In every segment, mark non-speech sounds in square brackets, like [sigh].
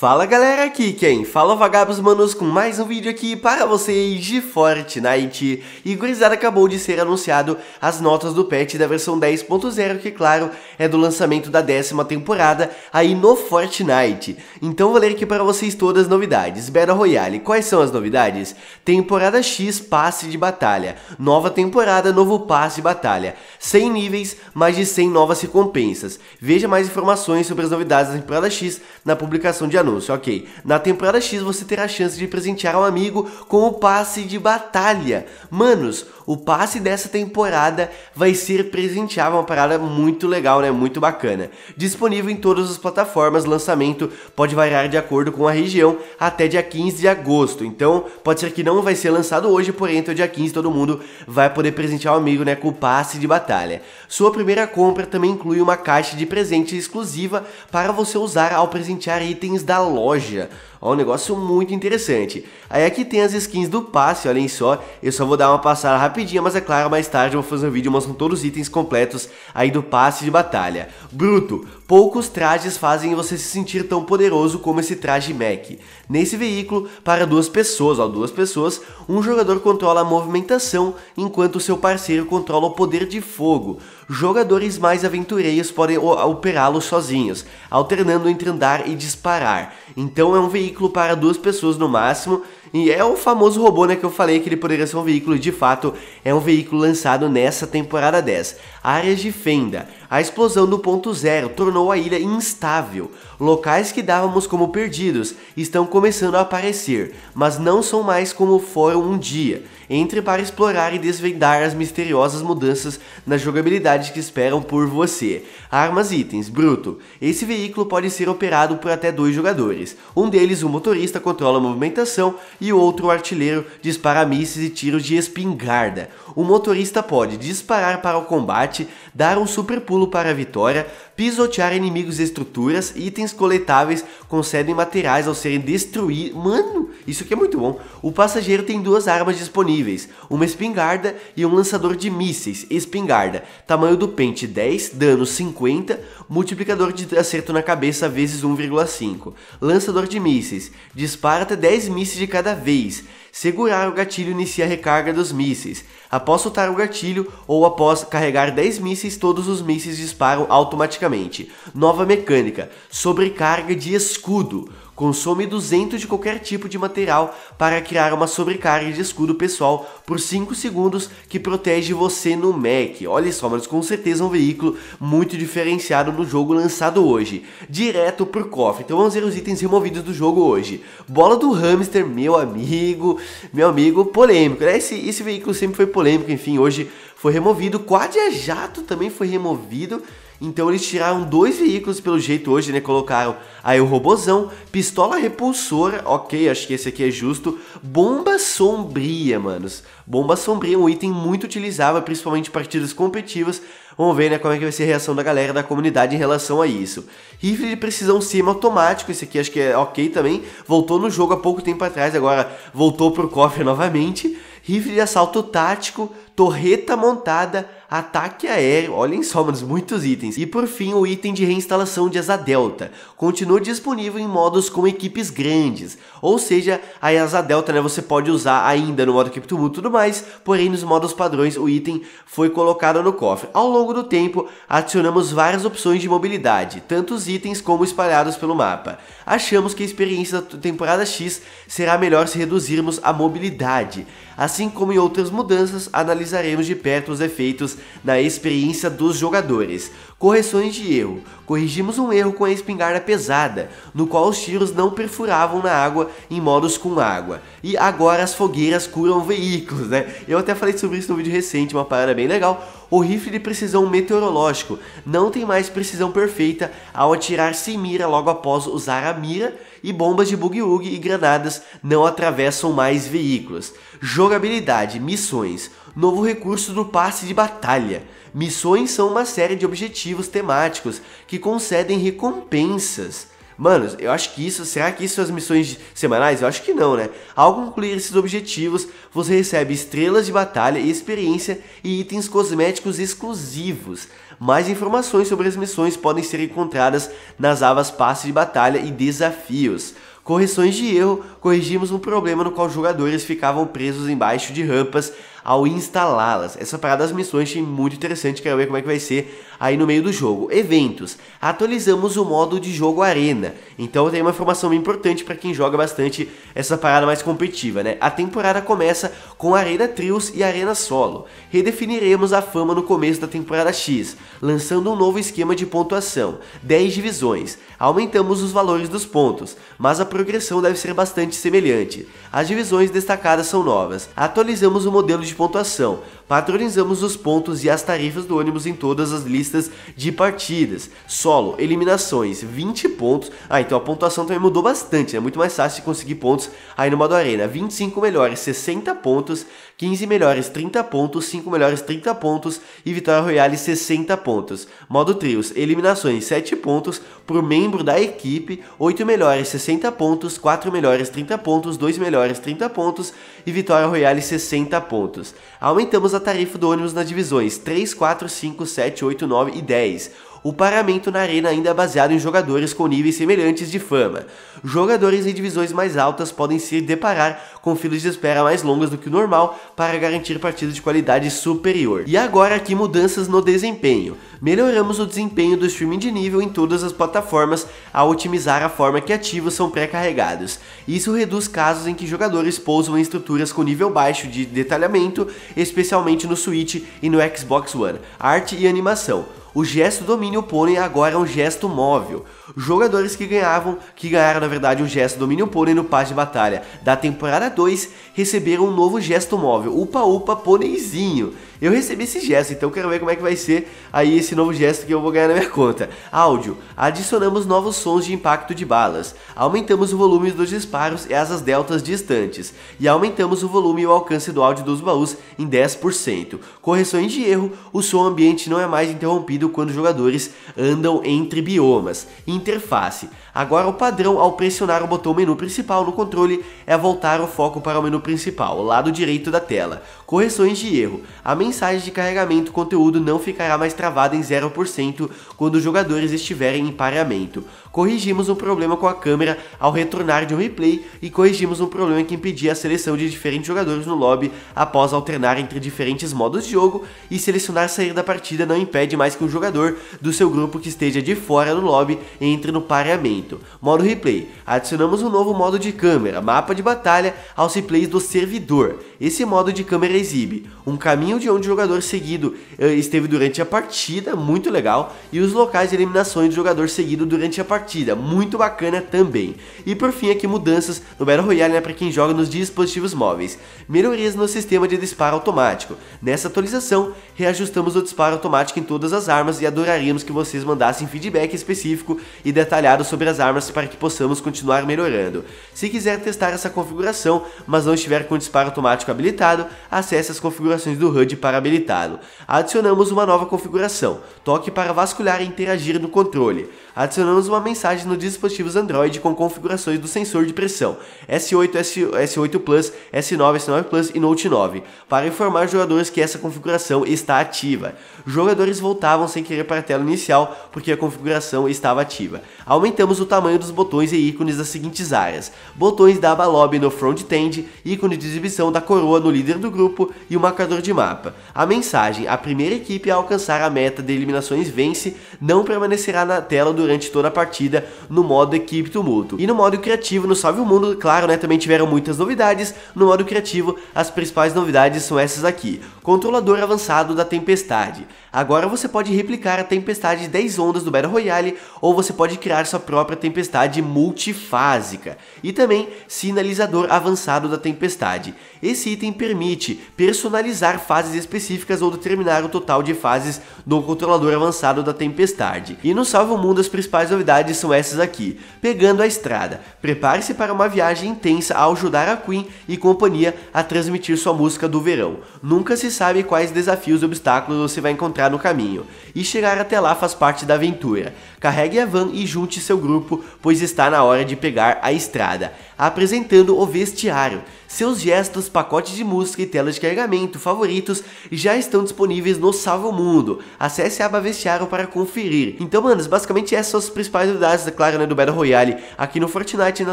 Fala galera, aqui quem? Fala vagabos manos com mais um vídeo aqui para vocês de Fortnite. E gurizada acabou de ser anunciado as notas do patch da versão 10.0, que claro, é do lançamento da décima temporada aí no Fortnite. Então vou ler aqui para vocês todas as novidades. Battle Royale, quais são as novidades? Temporada X, passe de batalha. Nova temporada, novo passe de batalha. 100 níveis, mais de 100 novas recompensas. Veja mais informações sobre as novidades da temporada X na publicação de anúncios anúncio, ok. Na temporada X você terá a chance de presentear um amigo com o passe de batalha. Manos, o passe dessa temporada vai ser presentear uma parada muito legal, né? Muito bacana. Disponível em todas as plataformas, lançamento pode variar de acordo com a região até dia 15 de agosto. Então, pode ser que não vai ser lançado hoje, porém até dia 15 todo mundo vai poder presentear um amigo, né, com o passe de batalha. Sua primeira compra também inclui uma caixa de presente exclusiva para você usar ao presentear itens da loja Ó, um negócio muito interessante. Aí aqui tem as skins do passe, olhem só. Eu só vou dar uma passada rapidinha, mas é claro, mais tarde eu vou fazer um vídeo mostrando todos os itens completos aí do passe de batalha. Bruto, poucos trajes fazem você se sentir tão poderoso como esse traje Mac. Nesse veículo, para duas pessoas, ó, duas pessoas, um jogador controla a movimentação, enquanto seu parceiro controla o poder de fogo. Jogadores mais aventureiros podem operá-lo sozinhos, alternando entre andar e disparar. Então é um veículo veículo para duas pessoas no máximo. E é o famoso robô né, que eu falei que ele poderia ser um veículo, e de fato é um veículo lançado nessa temporada 10. Áreas de fenda. A explosão do ponto zero tornou a ilha instável. Locais que dávamos como perdidos estão começando a aparecer, mas não são mais como foram um dia. Entre para explorar e desvendar as misteriosas mudanças na jogabilidade que esperam por você. Armas e itens, bruto. Esse veículo pode ser operado por até dois jogadores. Um deles, o motorista, controla a movimentação e o outro, o artilheiro, dispara mísseis e tiros de espingarda. O motorista pode disparar para o combate, dar um super pulo para a vitória, pisotear inimigos e estruturas, itens coletáveis concedem materiais ao serem destruídos. Mano, isso aqui é muito bom. O passageiro tem duas armas disponíveis, uma espingarda e um lançador de mísseis, espingarda, tamanho do pente 10, dano 50, multiplicador de acerto na cabeça vezes 1,5, lançador de mísseis, dispara até 10 mísseis de cada vez, segurar o gatilho inicia a recarga dos mísseis, Após soltar o gatilho ou após carregar 10 mísseis, todos os mísseis disparam automaticamente. Nova mecânica: sobrecarga de escudo. Consome 200 de qualquer tipo de material para criar uma sobrecarga de escudo pessoal por 5 segundos que protege você no Mac. Olha só, mas com certeza um veículo muito diferenciado no jogo lançado hoje. Direto pro cofre. Então vamos ver os itens removidos do jogo hoje. Bola do hamster, meu amigo, meu amigo, polêmico. Né? Esse, esse veículo sempre foi polêmico, enfim, hoje foi removido. Quad a jato também foi removido. Então eles tiraram dois veículos pelo jeito hoje, né? Colocaram aí o robozão, pistola repulsora, ok, acho que esse aqui é justo. Bomba sombria, manos. Bomba sombria é um item muito utilizável, principalmente em partidas competitivas. Vamos ver, né, como é que vai ser a reação da galera da comunidade em relação a isso. Rifle de precisão semi-automático, esse aqui acho que é ok também. Voltou no jogo há pouco tempo atrás, agora voltou pro cofre [laughs] novamente. Rifle de assalto tático, torreta montada, ataque aéreo, olhem só, muitos itens. E por fim, o item de reinstalação de asa delta. Continua disponível em modos com equipes grandes. Ou seja, a asa delta, né, você pode usar ainda no modo cripto e tudo mais, porém nos modos padrões o item foi colocado no cofre. Ao longo do tempo, adicionamos várias opções de mobilidade, tanto os itens como espalhados pelo mapa. Achamos que a experiência da temporada X será melhor se reduzirmos a mobilidade. Assim como em outras mudanças, analisaremos de perto os efeitos na experiência dos jogadores. Correções de erro. Corrigimos um erro com a espingarda pesada, no qual os tiros não perfuravam na água em modos com água. E agora as fogueiras curam veículos, né? Eu até falei sobre isso no vídeo recente, uma parada bem legal o rifle de precisão meteorológico não tem mais precisão perfeita ao atirar sem mira logo após usar a mira e bombas de boogie-woogie e granadas não atravessam mais veículos. Jogabilidade, missões, novo recurso do passe de batalha. Missões são uma série de objetivos temáticos que concedem recompensas Mano, eu acho que isso, será que isso são é as missões semanais? Eu acho que não, né? Ao concluir esses objetivos, você recebe estrelas de batalha experiência e itens cosméticos exclusivos. Mais informações sobre as missões podem ser encontradas nas avas passe de batalha e desafios. Correções de erro, corrigimos um problema no qual jogadores ficavam presos embaixo de rampas ao instalá-las. Essa parada das missões achei muito interessante, quero ver como é que vai ser aí no meio do jogo. Eventos. Atualizamos o modo de jogo Arena. Então tem uma informação importante para quem joga bastante essa parada mais competitiva, né? A temporada começa com Arena Trios e Arena Solo. Redefiniremos a fama no começo da temporada X, lançando um novo esquema de pontuação, 10 divisões. Aumentamos os valores dos pontos, mas a progressão deve ser bastante semelhante. As divisões destacadas são novas. Atualizamos o modelo de pontuação. Patronizamos os pontos e as tarifas do ônibus em todas as listas de partidas. Solo, eliminações, 20 pontos. Ah, então a pontuação também mudou bastante, é né? muito mais fácil de conseguir pontos aí no Modo Arena. 25 melhores, 60 pontos. 15 melhores, 30 pontos. 5 melhores, 30 pontos. E Vitória Royale, 60 pontos. Modo Trios, eliminações, 7 pontos. Por membro da equipe, 8 melhores, 60 pontos. 4 melhores, 30 pontos. 2 melhores, 30 pontos. E Vitória Royale, 60 pontos ônibus. Aumentamos a tarifa do ônibus nas divisões 3, 4, 5, 7, 8, 9 e 10. O paramento na arena ainda é baseado em jogadores com níveis semelhantes de fama. Jogadores em divisões mais altas podem se deparar com filas de espera mais longas do que o normal para garantir partidas de qualidade superior. E agora aqui mudanças no desempenho. Melhoramos o desempenho do streaming de nível em todas as plataformas ao otimizar a forma que ativos são pré-carregados. Isso reduz casos em que jogadores pousam em estruturas com nível baixo de detalhamento, especialmente no Switch e no Xbox One, arte e animação. O gesto domínio pônei agora é um gesto móvel. Jogadores que ganhavam, que ganharam na verdade o gesto domínio pônei no passe de batalha da temporada 2, receberam um novo gesto móvel, upa upa pôneizinho eu recebi esse gesto, então quero ver como é que vai ser aí esse novo gesto que eu vou ganhar na minha conta. Áudio. Adicionamos novos sons de impacto de balas. Aumentamos o volume dos disparos e asas deltas distantes. E aumentamos o volume e o alcance do áudio dos baús em 10%. Correções de erro. O som ambiente não é mais interrompido quando jogadores andam entre biomas. Interface. Agora o padrão ao pressionar o botão menu principal no controle é voltar o foco para o menu principal, o lado direito da tela. Correções de erro. A mensagem de carregamento, o conteúdo não ficará mais travado em 0% quando os jogadores estiverem em pareamento. Corrigimos um problema com a câmera ao retornar de um replay e corrigimos um problema que impedia a seleção de diferentes jogadores no lobby após alternar entre diferentes modos de jogo e selecionar sair da partida não impede mais que um jogador do seu grupo que esteja de fora no lobby entre no pareamento. Modo replay. Adicionamos um novo modo de câmera, mapa de batalha aos replays do servidor. Esse modo de câmera exibe um caminho de onde de jogador seguido eh, esteve durante a partida, muito legal, e os locais de eliminações de jogador seguido durante a partida, muito bacana também. E por fim aqui mudanças no Battle Royale né, para quem joga nos dispositivos móveis, melhorias no sistema de disparo automático. Nessa atualização, reajustamos o disparo automático em todas as armas e adoraríamos que vocês mandassem feedback específico e detalhado sobre as armas para que possamos continuar melhorando. Se quiser testar essa configuração, mas não estiver com o disparo automático habilitado, acesse as configurações do HUD para para habilitá-lo. Adicionamos uma nova configuração, toque para vasculhar e interagir no controle. Adicionamos uma mensagem nos dispositivos Android com configurações do sensor de pressão, S8, S, S8 Plus, S9, S9 Plus e Note 9, para informar os jogadores que essa configuração está ativa. Jogadores voltavam sem querer para a tela inicial porque a configuração estava ativa. Aumentamos o tamanho dos botões e ícones das seguintes áreas, botões da aba lobby no front-end, ícone de exibição da coroa no líder do grupo e o marcador de mapa. A mensagem, a primeira equipe a alcançar a meta de eliminações vence, não permanecerá na tela durante toda a partida no modo equipe tumulto. E no modo criativo, no Salve o Mundo, claro, né, também tiveram muitas novidades. No modo criativo, as principais novidades são essas aqui. Controlador avançado da tempestade. Agora você pode replicar a tempestade 10 ondas do Battle Royale ou você pode criar sua própria tempestade multifásica. E também sinalizador avançado da tempestade. Esse item permite personalizar fases específicas ou determinar o total de fases no controlador avançado da Tempestade. E no Salvo Mundo as principais novidades são essas aqui. Pegando a estrada, prepare-se para uma viagem intensa ao ajudar a Queen e companhia a transmitir sua música do verão. Nunca se sabe quais desafios e obstáculos você vai encontrar no caminho, e chegar até lá faz parte da aventura. Carregue a van e junte seu grupo, pois está na hora de pegar a estrada. Apresentando o vestiário, seus gestos os pacotes de música e tela de carregamento favoritos já estão disponíveis no Salvo Mundo. Acesse a aba vestiário para conferir. Então, manos, basicamente essas são as principais novidades, é claro, né, do Battle Royale aqui no Fortnite na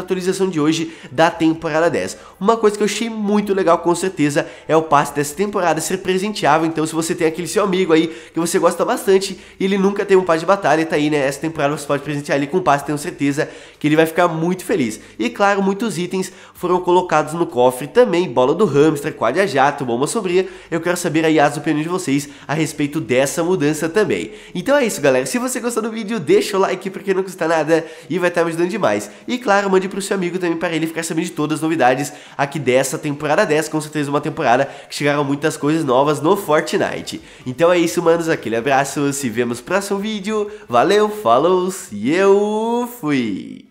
atualização de hoje da temporada 10. Uma coisa que eu achei muito legal, com certeza, é o passe dessa temporada ser presenteável. Então, se você tem aquele seu amigo aí que você gosta bastante e ele nunca tem um passe de batalha, tá aí, né? Essa temporada você pode presentear ele com o passe, tenho certeza que ele vai ficar muito feliz. E claro, muitos itens foram colocados no cofre também, bola colo do hamster, quadra jato, bomba sobria. Eu quero saber aí as opiniões de vocês a respeito dessa mudança também. Então é isso, galera. Se você gostou do vídeo, deixa o like porque não custa nada e vai estar tá me ajudando demais. E claro, mande pro seu amigo também para ele ficar sabendo de todas as novidades aqui dessa temporada 10, com certeza uma temporada que chegaram muitas coisas novas no Fortnite. Então é isso, manos. Aquele abraço, se vemos no próximo vídeo. Valeu, falou e eu fui!